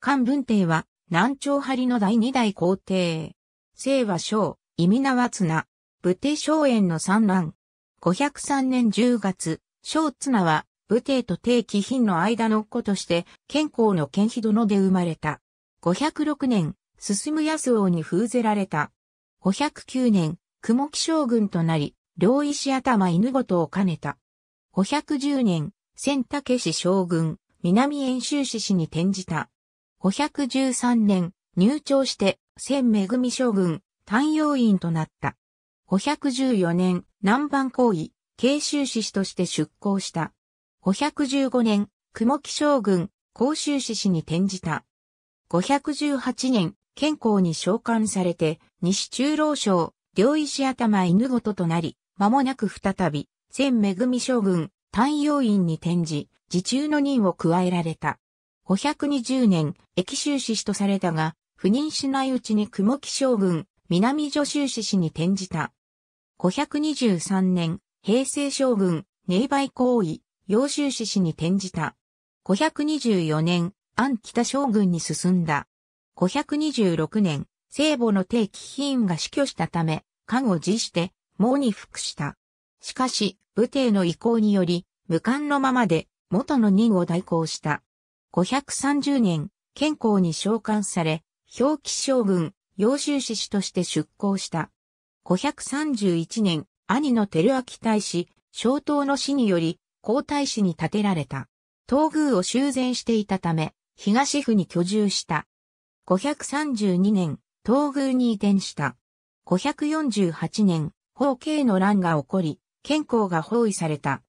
漢文帝は、南朝張の第二代皇帝。聖は章、意味名は綱。武帝荘園の三男。503年10月、章綱は、武帝と帝貴品の間の子として、健康の剣秘殿で生まれた。506年、進む安王に封ぜられた。509年、雲木将軍となり、両石頭犬ごとを兼ねた。510年、千武氏将軍、南遠州市氏に転じた。513年、入庁して、千恵将軍、単陽院となった。514年、南蛮行為、慶州志士として出向した。515年、雲木将軍、甲州志士に転じた。518年、健康に召喚されて、西中老将、両石頭犬ごととなり、間もなく再び、千恵将軍、単陽院に転じ、自中の任を加えられた。520年、益州市とされたが、赴任しないうちに雲木将軍、南女州市市に転じた。523年、平成将軍、ネイバイ行為、洋州市市に転じた。524年、安北将軍に進んだ。526年、聖母の定期品が死去したため、官を辞して、毛に服した。しかし、武帝の意向により、無冠のままで、元の任を代行した。530年、健康に召喚され、表記将軍、陽州志士として出向した。531年、兄の照明大使、小東の死により、皇太子に建てられた。東宮を修繕していたため、東府に居住した。532年、東宮に移転した。548年、法慶の乱が起こり、健康が包囲された。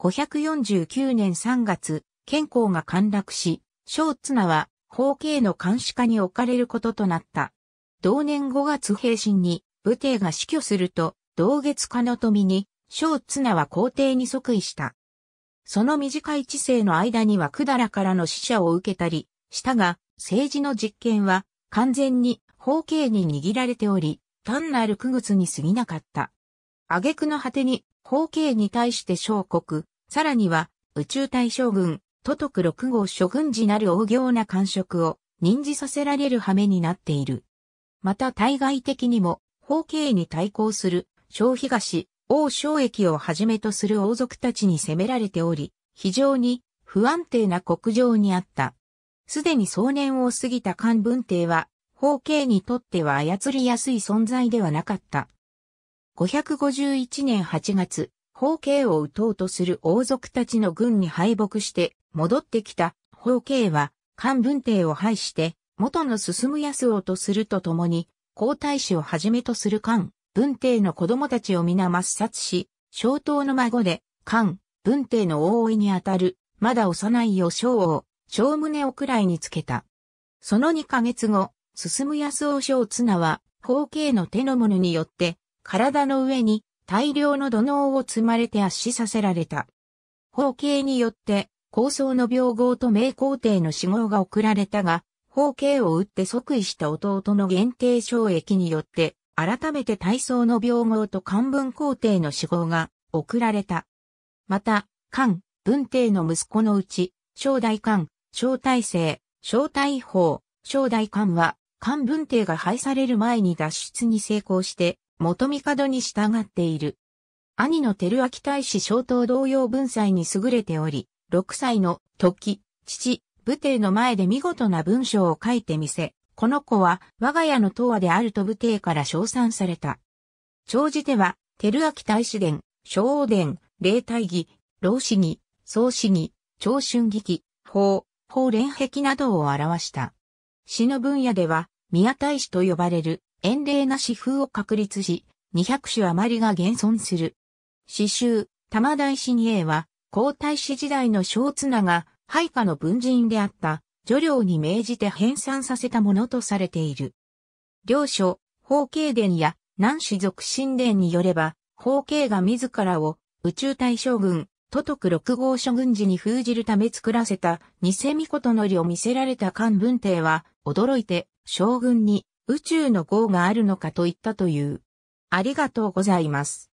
549年3月、健康が陥落し、小綱は法慶の監視下に置かれることとなった。同年5月平身に武帝が死去すると、同月かの富に、小綱は皇帝に即位した。その短い知性の間には百済からの死者を受けたり、したが、政治の実権は完全に法慶に握られており、単なる区物に過ぎなかった。挙句の果てに、法慶に対して小国、さらには宇宙大将軍、都督六号諸軍事なる大行な官職を任じさせられる羽目になっている。また対外的にも、法慶に対抗する、小東、王昭益をはじめとする王族たちに攻められており、非常に不安定な国情にあった。すでに壮年を過ぎた漢文帝は、法慶にとっては操りやすい存在ではなかった。551年8月、宝慶を討とうとする王族たちの軍に敗北して戻ってきた宝慶は漢文帝を廃して、元の進む安をとするとともに、皇太子をはじめとする漢、文帝の子供たちを皆抹殺し、小刀の孫で、漢、文帝の王いにあたる、まだ幼いよ小王、小胸をくらいにつけた。その2ヶ月後、進む安王小綱は、宝慶の手の者によって、体の上に大量の土のうを積まれて圧死させられた。法慶によって、高層の病号と名皇帝の死号が送られたが、法慶を打って即位した弟の限定懲役によって、改めて大層の病号と漢文皇帝の死号が送られた。また、漢、文帝の息子のうち、正代漢、正大生、正大法、正代漢は、漢文帝が廃される前に脱出に成功して、元帝に従っている。兄の照明大使小東同様文才に優れており、6歳の時、父、武帝の前で見事な文章を書いてみせ、この子は我が家の東和であると武帝から称賛された。長じでは、照明大使伝、小王伝、霊大義、老子義、宗子義、長春儀、法、法連壁などを表した。詩の分野では、宮大使と呼ばれる遠霊な詩風を確立し、200種余りが現存する。詩集、玉大師二英は、皇太子時代の小綱が、配下の文人であった、女領に命じて編纂させたものとされている。領書、法慶伝や、南市族神伝によれば、法慶が自らを、宇宙大将軍、都督六号諸軍時に封じるため作らせた、偽御琴のりを見せられた漢文帝は、驚いて、将軍に、宇宙の号があるのかと言ったという。ありがとうございます。